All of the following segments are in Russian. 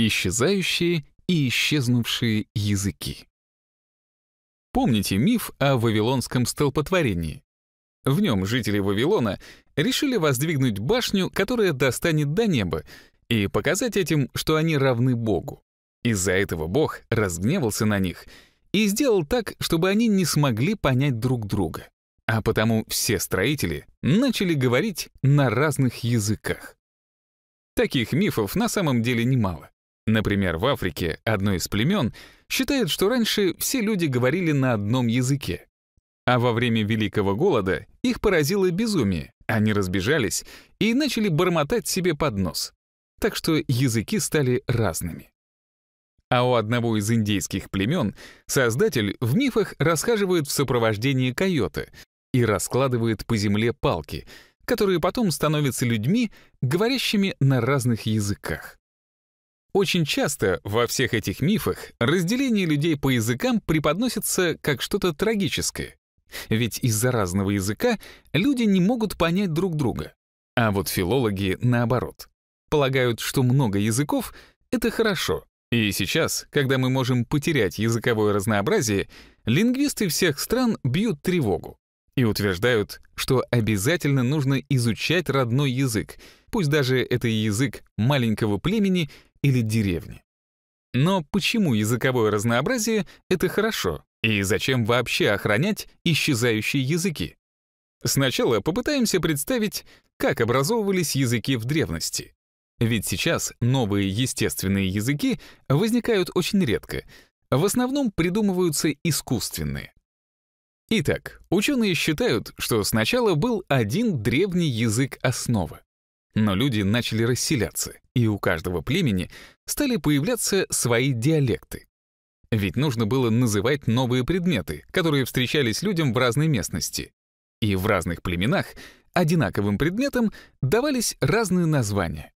Исчезающие и исчезнувшие языки. Помните миф о вавилонском столпотворении? В нем жители Вавилона решили воздвигнуть башню, которая достанет до неба, и показать этим, что они равны Богу. Из-за этого Бог разгневался на них и сделал так, чтобы они не смогли понять друг друга. А потому все строители начали говорить на разных языках. Таких мифов на самом деле немало. Например, в Африке одно из племен считает, что раньше все люди говорили на одном языке. А во время Великого Голода их поразило безумие, они разбежались и начали бормотать себе под нос. Так что языки стали разными. А у одного из индейских племен создатель в мифах расхаживает в сопровождении койота и раскладывает по земле палки, которые потом становятся людьми, говорящими на разных языках. Очень часто во всех этих мифах разделение людей по языкам преподносится как что-то трагическое. Ведь из-за разного языка люди не могут понять друг друга. А вот филологи, наоборот, полагают, что много языков — это хорошо. И сейчас, когда мы можем потерять языковое разнообразие, лингвисты всех стран бьют тревогу и утверждают, что обязательно нужно изучать родной язык, пусть даже это язык маленького племени или деревни. Но почему языковое разнообразие — это хорошо, и зачем вообще охранять исчезающие языки? Сначала попытаемся представить, как образовывались языки в древности. Ведь сейчас новые естественные языки возникают очень редко. В основном придумываются искусственные. Итак, ученые считают, что сначала был один древний язык основы. Но люди начали расселяться, и у каждого племени стали появляться свои диалекты. Ведь нужно было называть новые предметы, которые встречались людям в разной местности. И в разных племенах одинаковым предметам давались разные названия.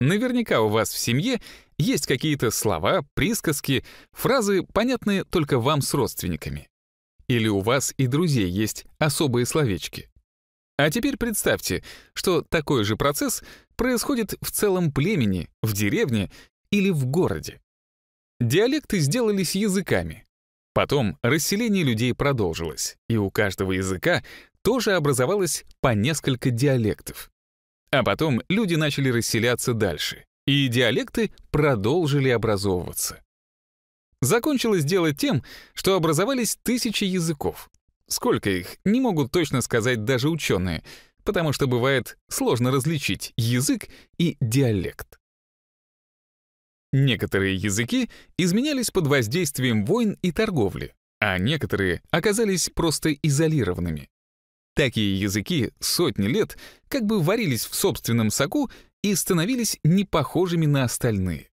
Наверняка у вас в семье есть какие-то слова, присказки, фразы, понятные только вам с родственниками. Или у вас и друзей есть особые словечки. А теперь представьте, что такой же процесс происходит в целом племени, в деревне или в городе. Диалекты сделались языками. Потом расселение людей продолжилось, и у каждого языка тоже образовалось по несколько диалектов. А потом люди начали расселяться дальше, и диалекты продолжили образовываться. Закончилось дело тем, что образовались тысячи языков, Сколько их, не могут точно сказать даже ученые, потому что бывает сложно различить язык и диалект. Некоторые языки изменялись под воздействием войн и торговли, а некоторые оказались просто изолированными. Такие языки сотни лет как бы варились в собственном соку и становились непохожими на остальные.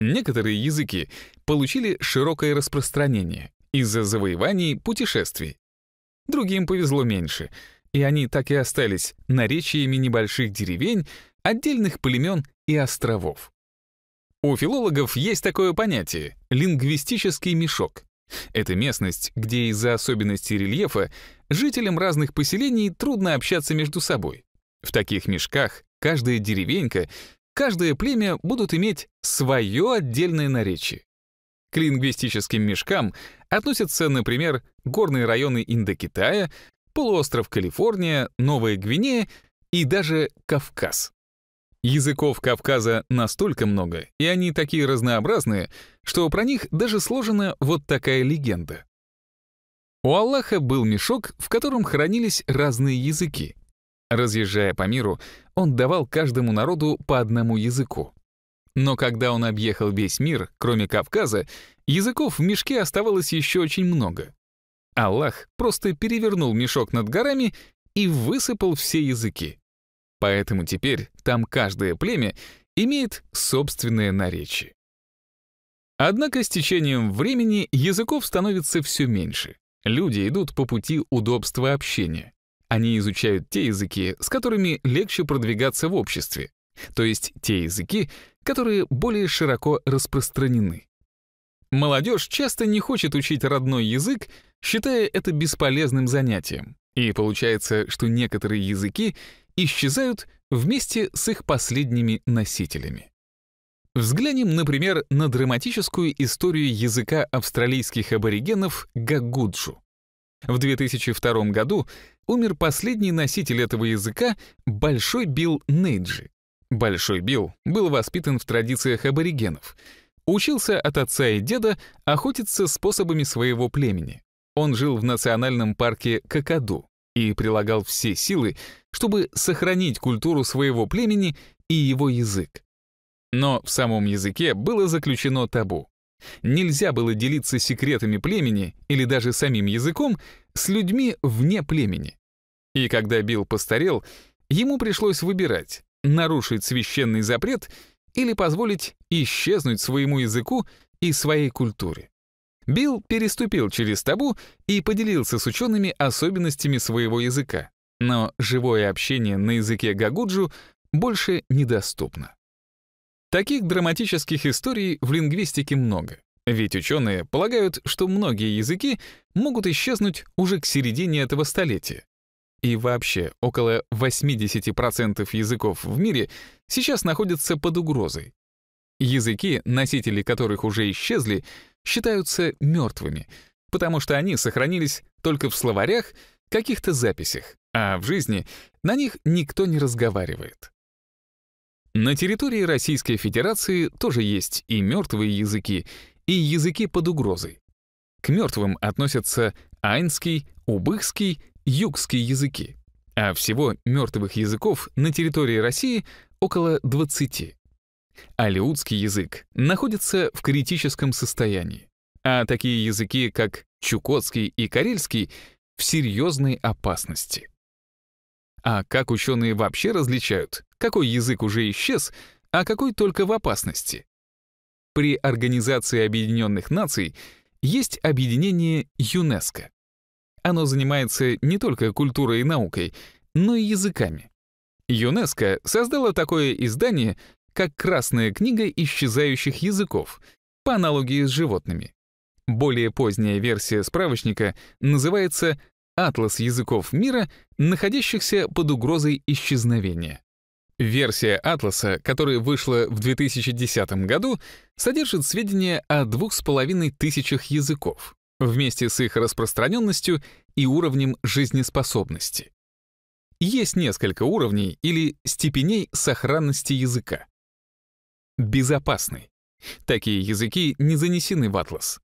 Некоторые языки получили широкое распространение из-за завоеваний, путешествий. Другим повезло меньше, и они так и остались наречиями небольших деревень, отдельных племен и островов. У филологов есть такое понятие — лингвистический мешок. Это местность, где из-за особенностей рельефа жителям разных поселений трудно общаться между собой. В таких мешках каждая деревенька, каждое племя будут иметь свое отдельное наречие. К лингвистическим мешкам относятся, например, горные районы Индокитая, полуостров Калифорния, Новая Гвинея и даже Кавказ. Языков Кавказа настолько много, и они такие разнообразные, что про них даже сложена вот такая легенда. У Аллаха был мешок, в котором хранились разные языки. Разъезжая по миру, он давал каждому народу по одному языку. Но когда он объехал весь мир, кроме Кавказа, языков в мешке оставалось еще очень много. Аллах просто перевернул мешок над горами и высыпал все языки. Поэтому теперь там каждое племя имеет собственное наречие. Однако с течением времени языков становится все меньше. Люди идут по пути удобства общения. Они изучают те языки, с которыми легче продвигаться в обществе, то есть те языки, которые более широко распространены. Молодежь часто не хочет учить родной язык, считая это бесполезным занятием. И получается, что некоторые языки исчезают вместе с их последними носителями. Взглянем, например, на драматическую историю языка австралийских аборигенов Гагуджу. В 2002 году умер последний носитель этого языка Большой Билл Нейджи, Большой Билл был воспитан в традициях аборигенов. Учился от отца и деда охотиться способами своего племени. Он жил в национальном парке Какаду и прилагал все силы, чтобы сохранить культуру своего племени и его язык. Но в самом языке было заключено табу. Нельзя было делиться секретами племени или даже самим языком с людьми вне племени. И когда Билл постарел, ему пришлось выбирать нарушить священный запрет или позволить исчезнуть своему языку и своей культуре. Билл переступил через табу и поделился с учеными особенностями своего языка, но живое общение на языке гагуджу больше недоступно. Таких драматических историй в лингвистике много, ведь ученые полагают, что многие языки могут исчезнуть уже к середине этого столетия, и вообще, около 80% языков в мире сейчас находятся под угрозой. Языки, носители которых уже исчезли, считаются мертвыми, потому что они сохранились только в словарях, каких-то записях, а в жизни на них никто не разговаривает. На территории Российской Федерации тоже есть и мертвые языки, и языки под угрозой. К мертвым относятся айнский, убыхский югские языки, а всего мертвых языков на территории России около 20. Алиутский язык находится в критическом состоянии, а такие языки, как чукотский и карельский, в серьезной опасности. А как ученые вообще различают, какой язык уже исчез, а какой только в опасности? При Организации Объединенных Наций есть объединение ЮНЕСКО, оно занимается не только культурой и наукой, но и языками. ЮНЕСКО создало такое издание, как «Красная книга исчезающих языков», по аналогии с животными. Более поздняя версия справочника называется «Атлас языков мира, находящихся под угрозой исчезновения». Версия «Атласа», которая вышла в 2010 году, содержит сведения о двух с половиной тысячах языков вместе с их распространенностью и уровнем жизнеспособности. Есть несколько уровней или степеней сохранности языка. Безопасный. Такие языки не занесены в атлас.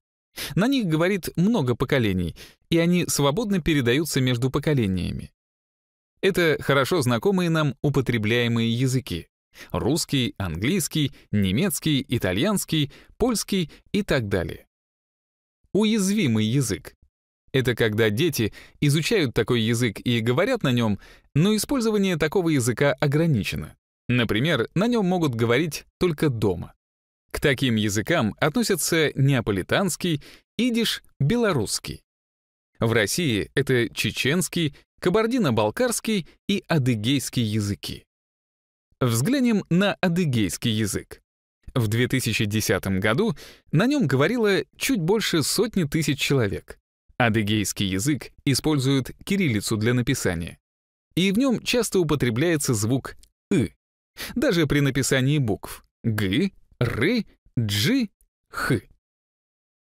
На них говорит много поколений, и они свободно передаются между поколениями. Это хорошо знакомые нам употребляемые языки. Русский, английский, немецкий, итальянский, польский и так далее уязвимый язык. Это когда дети изучают такой язык и говорят на нем, но использование такого языка ограничено. Например, на нем могут говорить только дома. К таким языкам относятся неаполитанский, идиш, белорусский. В России это чеченский, кабардино-балкарский и адыгейский языки. Взглянем на адыгейский язык. В 2010 году на нем говорило чуть больше сотни тысяч человек. Адыгейский язык использует кириллицу для написания. И в нем часто употребляется звук «ы», даже при написании букв «г», «ры», «дж», «х».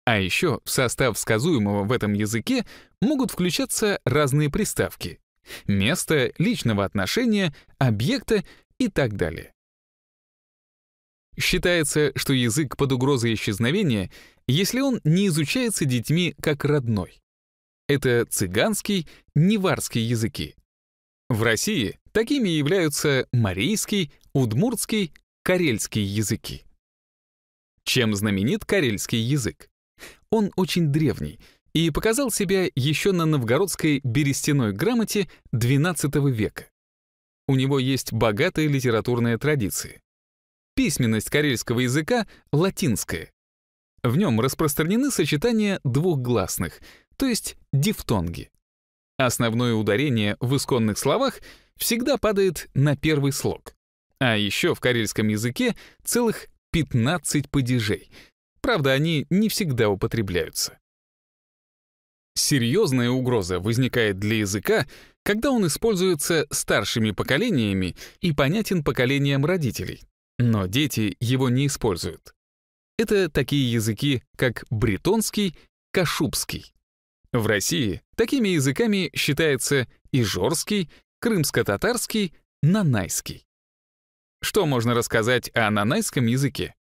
А еще в состав сказуемого в этом языке могут включаться разные приставки — место, личного отношения, объекта и так далее. Считается, что язык под угрозой исчезновения, если он не изучается детьми как родной. Это цыганский, неварский языки. В России такими являются марийский, удмуртский, карельский языки. Чем знаменит карельский язык? Он очень древний и показал себя еще на новгородской берестяной грамоте XII века. У него есть богатые литературные традиции. Письменность карельского языка — латинская. В нем распространены сочетания двух гласных, то есть дифтонги. Основное ударение в исконных словах всегда падает на первый слог. А еще в карельском языке целых 15 падежей. Правда, они не всегда употребляются. Серьезная угроза возникает для языка, когда он используется старшими поколениями и понятен поколениям родителей, но дети его не используют. Это такие языки, как бретонский, кашубский. В России такими языками считается ижорский, крымско-татарский, нанайский. Что можно рассказать о нанайском языке?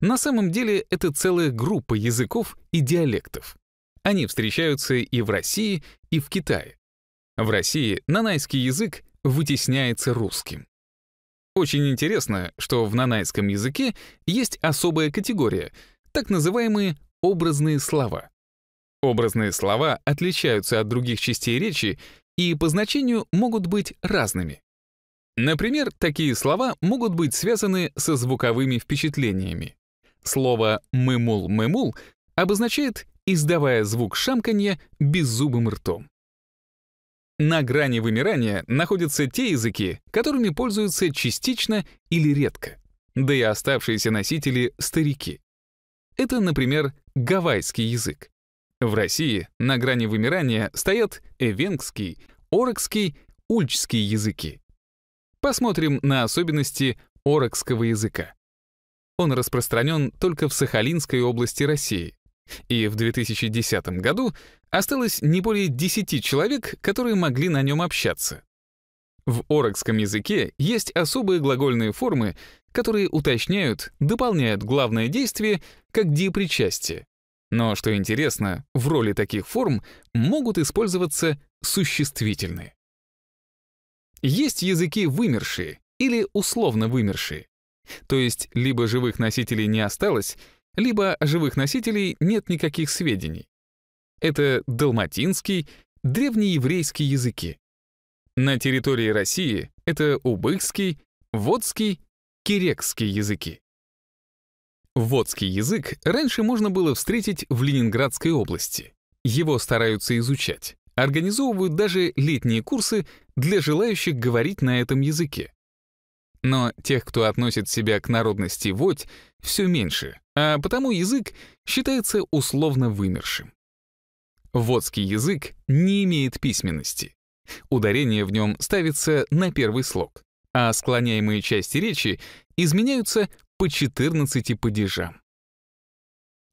На самом деле это целая группа языков и диалектов. Они встречаются и в России, и в Китае. В России нанайский язык вытесняется русским. Очень интересно, что в нанайском языке есть особая категория, так называемые образные слова. Образные слова отличаются от других частей речи и по значению могут быть разными. Например, такие слова могут быть связаны со звуковыми впечатлениями. Слово «мымул-мымул» обозначает, издавая звук шамканья беззубым ртом. На грани вымирания находятся те языки, которыми пользуются частично или редко, да и оставшиеся носители — старики. Это, например, гавайский язык. В России на грани вымирания стоят эвенгский, орокский, ульчские языки. Посмотрим на особенности орокского языка. Он распространен только в Сахалинской области России, и в 2010 году осталось не более 10 человек, которые могли на нем общаться. В орокском языке есть особые глагольные формы, которые уточняют, дополняют главное действие как диапричастие. Но, что интересно, в роли таких форм могут использоваться существительные. Есть языки вымершие или условно вымершие, то есть либо живых носителей не осталось, либо о живых носителей нет никаких сведений. Это далматинский, древнееврейский языки. На территории России это убыхский, водский, кирекский языки. Водский язык раньше можно было встретить в Ленинградской области. Его стараются изучать. Организовывают даже летние курсы для желающих говорить на этом языке. Но тех, кто относит себя к народности Водь, все меньше, а потому язык считается условно вымершим. Водский язык не имеет письменности. Ударение в нем ставится на первый слог, а склоняемые части речи изменяются по 14 падежам.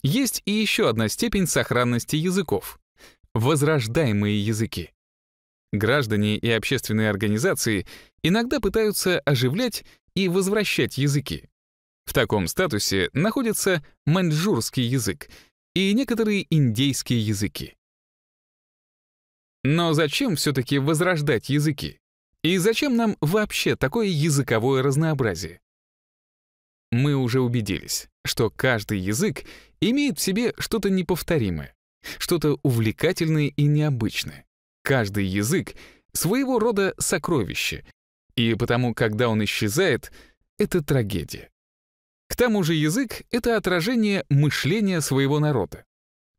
Есть и еще одна степень сохранности языков — возрождаемые языки. Граждане и общественные организации иногда пытаются оживлять и возвращать языки. В таком статусе находится маньчжурский язык и некоторые индейские языки. Но зачем все-таки возрождать языки? И зачем нам вообще такое языковое разнообразие? Мы уже убедились, что каждый язык имеет в себе что-то неповторимое, что-то увлекательное и необычное. Каждый язык — своего рода сокровище, и потому, когда он исчезает, это трагедия. К тому же язык — это отражение мышления своего народа.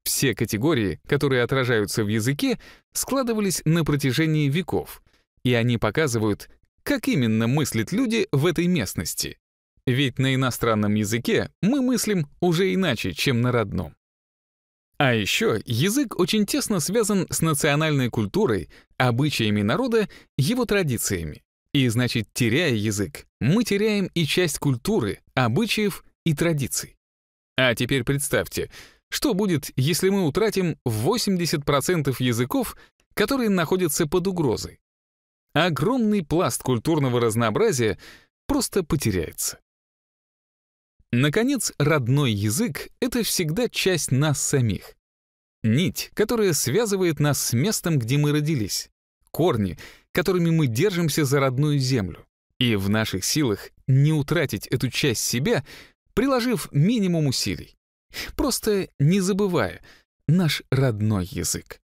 Все категории, которые отражаются в языке, складывались на протяжении веков, и они показывают, как именно мыслят люди в этой местности. Ведь на иностранном языке мы мыслим уже иначе, чем на родном. А еще язык очень тесно связан с национальной культурой, обычаями народа, его традициями. И значит, теряя язык, мы теряем и часть культуры, обычаев и традиций. А теперь представьте, что будет, если мы утратим 80% языков, которые находятся под угрозой? Огромный пласт культурного разнообразия просто потеряется. Наконец, родной язык — это всегда часть нас самих. Нить, которая связывает нас с местом, где мы родились. Корни, которыми мы держимся за родную землю. И в наших силах не утратить эту часть себя, приложив минимум усилий. Просто не забывая наш родной язык.